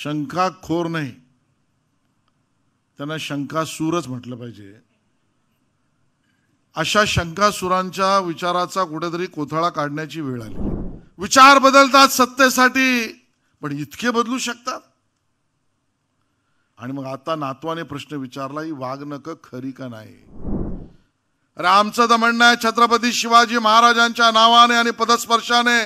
शंकाखोर नाही त्यांना शंकासूरच म्हटलं पाहिजे अशा शंकासुरांच्या विचाराचा कुठेतरी कोथळा काढण्याची वेळ आली विचार बदलतात सत्तेसाठी पण इतके बदलू शकतात आणि मग आता नातवाने प्रश्न विचारला ही वाघ खरी का नाही अरे आमचं तर म्हणणं आहे छत्रपती शिवाजी महाराजांच्या नावाने आणि पदस्पर्शाने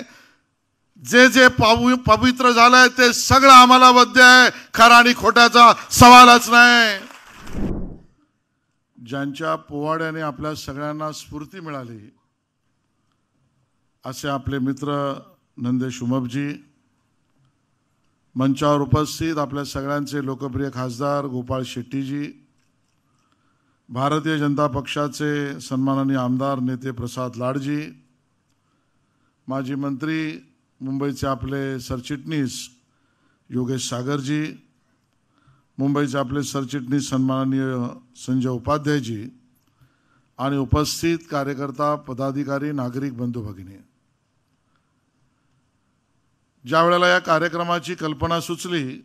जे जे पाव पवित्र झालंय ते सगळं आम्हाला मध्य आहे खरा आणि खोट्याचा सवालच नाही ज्यांच्या पोवाड्याने आपल्या सगळ्यांना स्फूर्ती मिळाली असे आपले मित्र नंदेश उमपजी मंचावर उपस्थित आपल्या सगळ्यांचे लोकप्रिय खासदार गोपाळ शेट्टीजी भारतीय जनता पक्षाचे सन्माननीय आमदार नेते प्रसाद लाडजी माजी मंत्री मुंबईचे आपले सरचिटणीस योगेश सागरजी मुंबईचे आपले सरचिटणीस सन्माननीय संजय उपाध्यायजी आणि उपस्थित कार्यकर्ता पदाधिकारी नागरिक बंधू भगिनी ज्या वेळेला या कार्यक्रमाची कल्पना सुचली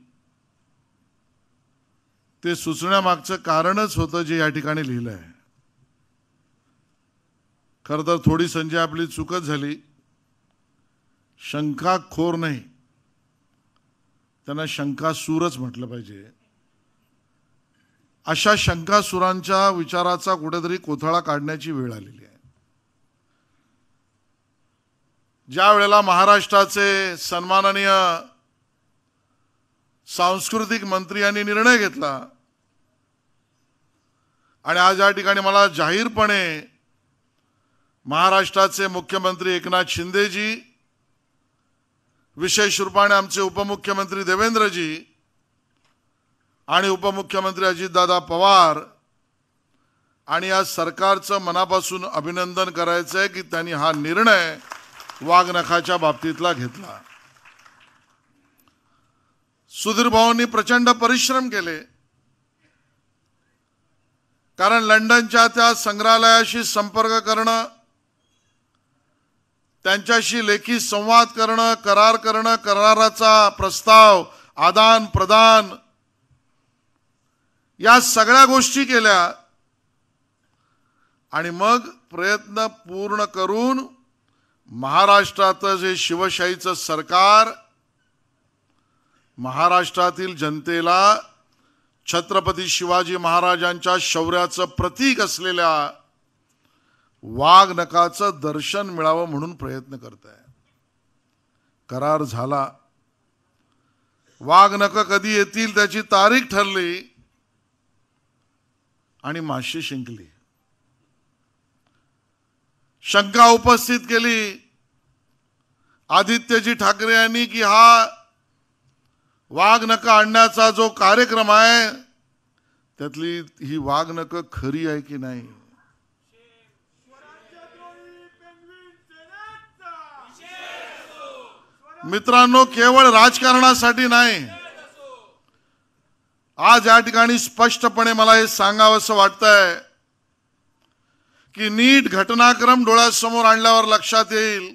ते सुचण्यामागचं कारणच होतं जे या ठिकाणी लिहिलं आहे खरं तर थोडी संजय आपली चुकच झाली शंकाखोर नाही त्यांना शंकासूरच म्हटलं पाहिजे अशा शंकासुरांच्या विचाराचा कुठेतरी कोथळा काढण्याची वेळ आलेली आहे ज्या वेळेला महाराष्ट्राचे सन्माननीय सांस्कृतिक मंत्री यांनी निर्णय घेतला आणि आज या ठिकाणी मला जाहीरपणे महाराष्ट्राचे मुख्यमंत्री एकनाथ शिंदेजी विशेष रूपाने आमचे उपमुख्यमंत्री देवेंद्रजी आणि उपमुख्यमंत्री अजितदादा पवार आणि या सरकारचं मनापासून अभिनंदन करायचं आहे की त्यांनी हा निर्णय वाघनखाच्या बाबतीतला घेतला सुधीर भाऊंनी प्रचंड परिश्रम केले कारण लंडनच्या त्या संग्रहालयाशी संपर्क करणं त्यांच्याशी लेखी संवाद करणं करार करणं कराराचा प्रस्ताव आदान प्रदान या सगळ्या गोष्टी केल्या आणि मग प्रयत्न पूर्ण करून महाराष्ट्रातच जे शिवशाहीचं सरकार महाराष्ट्रातील जनतेला छत्रपती शिवाजी महाराजांच्या शौर्याचं प्रतीक असलेल्या वाघ नकाचं दर्शन मिळावं म्हणून प्रयत्न करत आहे करार झाला वाघ नक कधी येतील त्याची तारीख ठरली आणि माशी शिंकली शंका उपस्थित केली आदित्यजी ठाकरे यांनी की हा वाघ नका आणण्याचा जो कार्यक्रम आहे त्यातली ही वाघ नक खरी आहे की नाही मित्रांनो केवळ राजकारणासाठी नाही आज या ठिकाणी स्पष्टपणे मला हे सांगावं असं वाटतंय की नीट घटनाक्रम डोळ्यासमोर आणल्यावर लक्षात येईल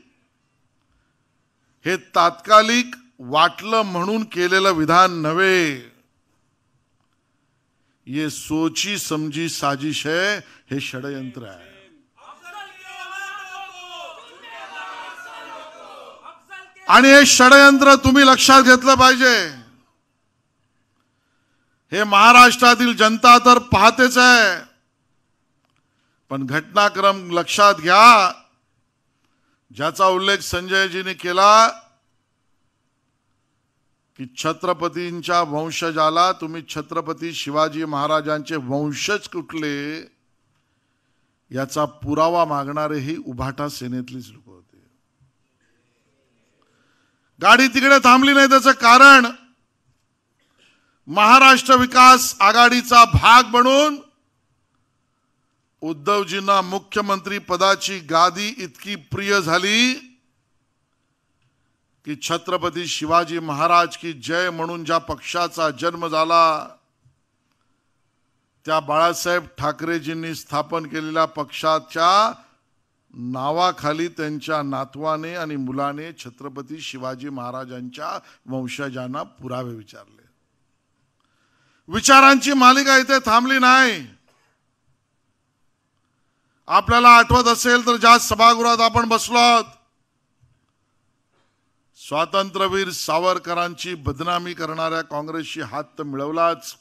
हे तात्कालिक वाटलं म्हणून केलेलं विधान नव्हे ये सोची समजी साजिश आहे हे षडयंत्र आहे आणि हे षडयंत्र तुम्ही लक्षात घेतलं पाहिजे हे महाराष्ट्रातील जनता तर पाहतेच आहे पण घटनाक्रम लक्षात घ्या ज्याचा उल्लेख संजयजीने केला की छत्रपतींच्या वंशजाला तुम्ही छत्रपती शिवाजी महाराजांचे वंशज कुठले याचा पुरावा मागणारे ही उभाटा सेनेतलीच लोक गाडी तिकडे थांबली नाही त्याचं कारण महाराष्ट्र विकास आघाडीचा भाग बनून उद्धवजींना मुख्यमंत्री पदाची गादी इतकी प्रिय झाली की छत्रपती शिवाजी महाराज की जय म्हणून ज्या पक्षाचा जन्म झाला त्या बाळासाहेब ठाकरेजींनी स्थापन केलेल्या पक्षाच्या नावाखाली त्यांच्या नातवाने आणि मुलाने छत्रपती शिवाजी महाराजांच्या वंशजांना पुरावे विचारले विचारांची मालिका इथे थांबली नाही आपल्याला आठवत असेल तर ज्या सभागृहात आपण बसलो आहोत स्वातंत्र्यवीर सावरकरांची बदनामी करणाऱ्या काँग्रेसशी हात तर मिळवलाच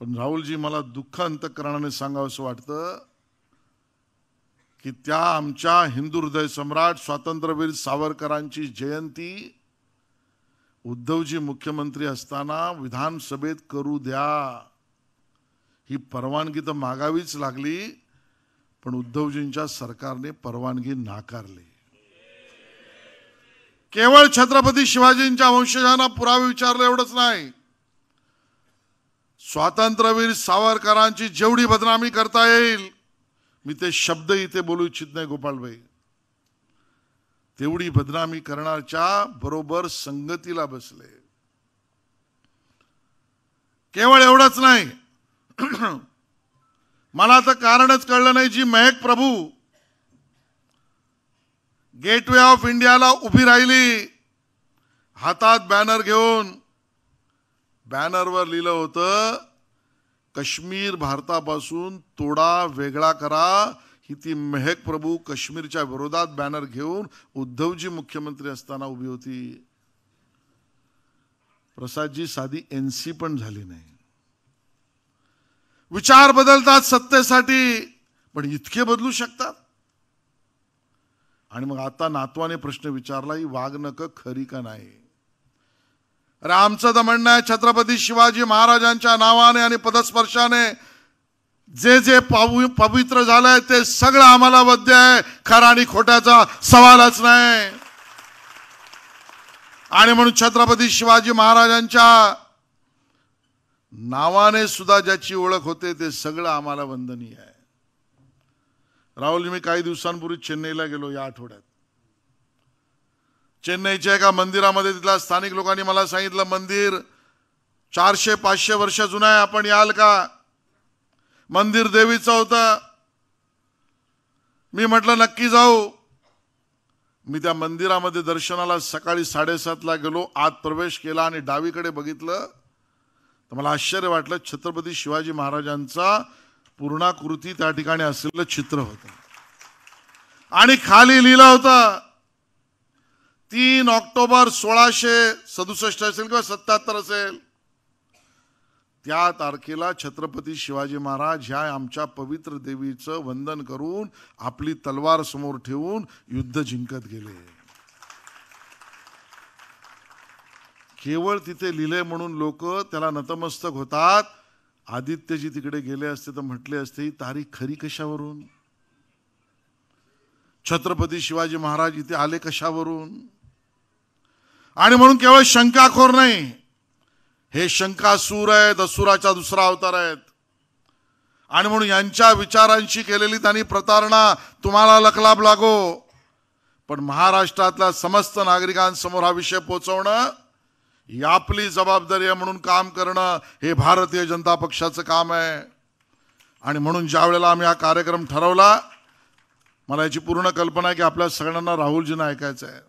पण राहुलजी मला दुःख अंतकरणाने सांगावं असं वाटतं की त्या आमच्या हिंदू हृदय सम्राट स्वातंत्र्यवीर सावरकरांची जयंती उद्धवजी मुख्यमंत्री असताना विधानसभेत करू द्या ही परवानगी तर मागावीच लागली पण उद्धवजींच्या सरकारने परवानगी नाकारली केवळ छत्रपती शिवाजींच्या वंशजांना पुरावे विचारले एवढंच नाही स्वातंत्र्यवीर सावरकरांची जेवढी बदनामी करता येईल मी ते शब्द इथे बोलू इच्छित नाही गोपालभाई तेवढी बदनामी करणारच्या बरोबर संगतीला बसले केवळ एवढंच नाही मला आता कारणच कळलं नाही जी महक प्रभू गेटवे ऑफ इंडियाला उभी राहिली हातात बॅनर घेऊन बॅनरवर लिहिलं होतं काश्मीर भारतापासून तोडा वेगळा करा ही ती मेहक प्रभू काश्मीरच्या विरोधात बॅनर घेऊन उद्धवजी मुख्यमंत्री असताना उभी होती प्रसादजी साधी एन सी पण झाली नाही विचार बदलतात सत्तेसाठी पण इतके बदलू शकतात आणि मग आता नातवाने प्रश्न विचारला ही वाघ नक खरी का नाही अरे आमचं तर म्हणणं आहे छत्रपती शिवाजी महाराजांच्या नावाने आणि पदस्पर्शाने जे जे पावू पवित्र झालंय ते सगळं आम्हाला बद्य आहे खरा आणि खोट्याचा सवालच नाही आणि म्हणून छत्रपती शिवाजी महाराजांच्या नावाने सुद्धा ज्याची ओळख होते ते सगळं आम्हाला वंदनीय आहे राहुल मी काही दिवसांपूर्वी चेन्नईला गेलो या आठवड्यात चेन्नईच्या एका मंदिरामध्ये तिथल्या स्थानिक लोकांनी मला सांगितलं मंदिर चारशे पाचशे वर्ष जुनं आहे आपण याल का मंदिर देवीचं होतं मी म्हटलं नक्की जाऊ मी त्या मंदिरामध्ये दर्शनाला सकाळी साडेसातला गेलो आत प्रवेश केला आणि डावीकडे बघितलं तर मला आश्चर्य वाटलं छत्रपती शिवाजी महाराजांचा पूर्णाकृती त्या ठिकाणी असलेलं चित्र होतं आणि खाली लिहिला होता तीन ऑक्टोबर सोळाशे सदुसष्ट असेल किंवा सत्याहत्तर असेल त्या तारखेला छत्रपती शिवाजी महाराज ह्या आमच्या पवित्र देवीचं वंदन करून आपली तलवार समोर ठेवून युद्ध जिंकत गेले केवळ तिथे लिहिले म्हणून लोक त्याला नतमस्तक होतात आदित्यजी तिकडे गेले असते तर म्हटले असते ही तारीख खरी कशावरून छत्रपती शिवाजी महाराज इथे आले कशावरून आणि म्हणून केवळ शंकाखोर नाही हे शंकासूर आहेत असुराच्या दुसरा अवतार आहेत आणि म्हणून यांच्या विचारांशी केलेली त्यांनी प्रतारणा तुम्हाला लकलाब लागो पण महाराष्ट्रातल्या समस्त नागरिकांसमोर हा विषय पोचवणं ही आपली जबाबदारी आहे म्हणून काम करणं हे भारतीय जनता पक्षाचं काम आहे आणि म्हणून ज्या वेळेला आम्ही हा कार्यक्रम ठरवला मला याची पूर्ण कल्पना आहे की आपल्या सगळ्यांना राहुलजीनं ऐकायचं आहे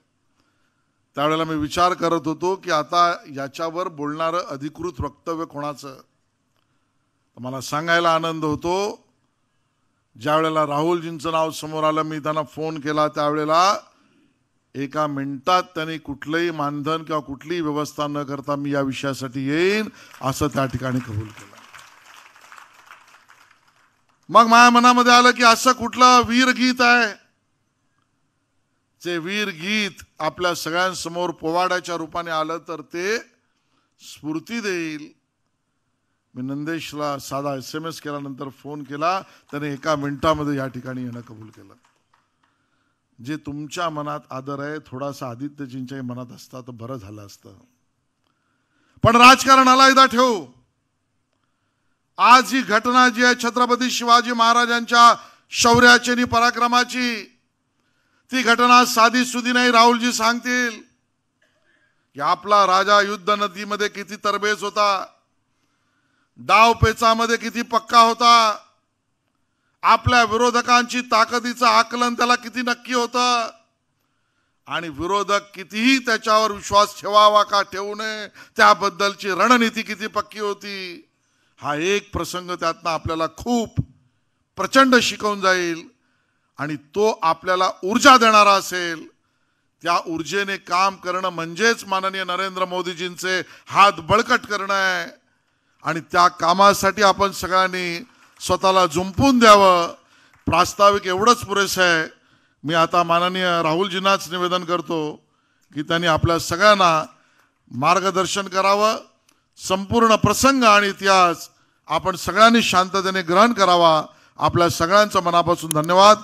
त्यावेळेला मी विचार करत होतो की आता याच्यावर बोलणारं अधिकृत वक्तव्य कोणाचं मला सांगायला आनंद होतो ज्यावेळेला राहुलजींचं नाव समोर आलं मी त्यांना फोन केला त्यावेळेला एका मिनिटात त्यांनी कुठलंही मानधन किंवा कुठलीही व्यवस्था न करता मी या विषयासाठी येईन असं त्या ठिकाणी कबूल केलं मग माझ्या मनामध्ये आलं की असं कुठलं वीरगीत आहे जे वीर गीत आपल्या सगळ्यांसमोर पोवाड्याच्या रूपाने आलं तर ते स्फूर्ती देईल मी नंदेशला साधा एस एम एस केल्यानंतर फोन केला त्याने एका मिनिटामध्ये या ठिकाणी येणं कबूल केलं जे तुमच्या मनात आदर आहे थोडासा आदित्यजींच्याही मनात असता तर बरं झालं असतं पण राजकारणाला एकदा ठेवू आज ही घटना जी आहे छत्रपती शिवाजी महाराजांच्या शौर्याची आणि पराक्रमाची ती घटना साधी सुधी नाही राहुलजी सांगतील की आपला राजा युद्ध नदीमध्ये किती तरबेज होता डाव पेचामध्ये किती पक्का होता आपल्या विरोधकांची ताकदीचं आकलन त्याला किती नक्की होतं आणि विरोधक कितीही त्याच्यावर विश्वास ठेवावा का ठेवू नये त्याबद्दलची रणनीती किती पक्की होती हा एक प्रसंग त्यातनं आपल्याला खूप प्रचंड शिकवून जाईल आणि तो आपल्याला ऊर्जा देणारा असेल त्या ऊर्जेने काम करणं म्हणजेच माननीय नरेंद्र मोदीजींचे हात बळकट करणं आहे आणि त्या कामासाठी आपण सगळ्यांनी स्वतःला झुंपून द्यावं प्रास्ताविक एवढंच पुरेसं आहे मी आता माननीय राहुलजींनाच निवेदन करतो की त्यांनी आपल्या सगळ्यांना मार्गदर्शन करावं संपूर्ण प्रसंग आणि इतिहास आपण सगळ्यांनी शांततेने ग्रहण करावा आपल्या सगळ्यांचं मनापासून धन्यवाद